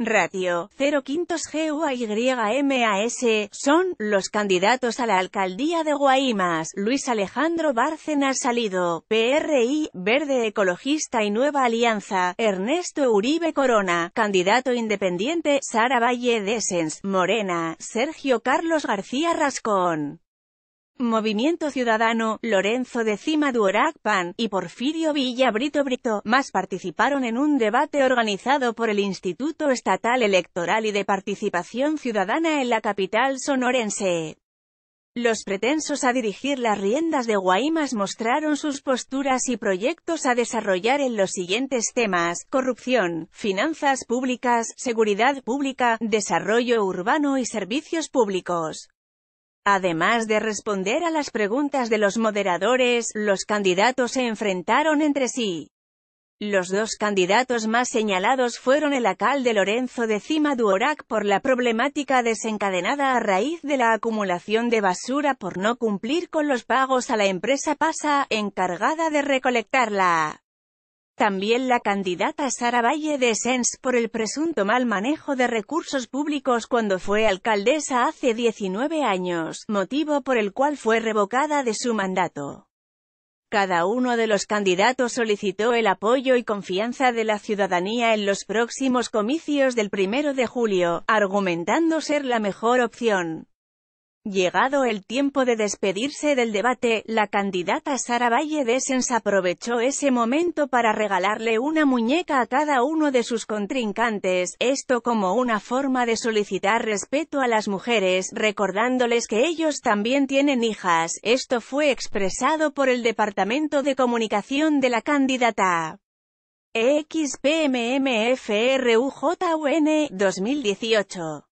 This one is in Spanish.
Ratio, 0 quintos GUAYMAS, son, los candidatos a la alcaldía de Guaymas, Luis Alejandro Bárcenas Salido, PRI, Verde Ecologista y Nueva Alianza, Ernesto Uribe Corona, candidato independiente, Sara Valle Desens, Morena, Sergio Carlos García Rascón. Movimiento Ciudadano, Lorenzo de Cima Duorac PAN y Porfirio Villa Brito Brito, más participaron en un debate organizado por el Instituto Estatal Electoral y de Participación Ciudadana en la capital sonorense. Los pretensos a dirigir las riendas de Guaymas mostraron sus posturas y proyectos a desarrollar en los siguientes temas, corrupción, finanzas públicas, seguridad pública, desarrollo urbano y servicios públicos. Además de responder a las preguntas de los moderadores, los candidatos se enfrentaron entre sí. Los dos candidatos más señalados fueron el alcalde Lorenzo de Cima Duorac por la problemática desencadenada a raíz de la acumulación de basura por no cumplir con los pagos a la empresa PASA, encargada de recolectarla. También la candidata Sara Valle de Sens por el presunto mal manejo de recursos públicos cuando fue alcaldesa hace 19 años, motivo por el cual fue revocada de su mandato. Cada uno de los candidatos solicitó el apoyo y confianza de la ciudadanía en los próximos comicios del 1 de julio, argumentando ser la mejor opción. Llegado el tiempo de despedirse del debate, la candidata Sara Valle Desens aprovechó ese momento para regalarle una muñeca a cada uno de sus contrincantes, esto como una forma de solicitar respeto a las mujeres, recordándoles que ellos también tienen hijas, esto fue expresado por el Departamento de Comunicación de la candidata. EXPMMFRUJUN, 2018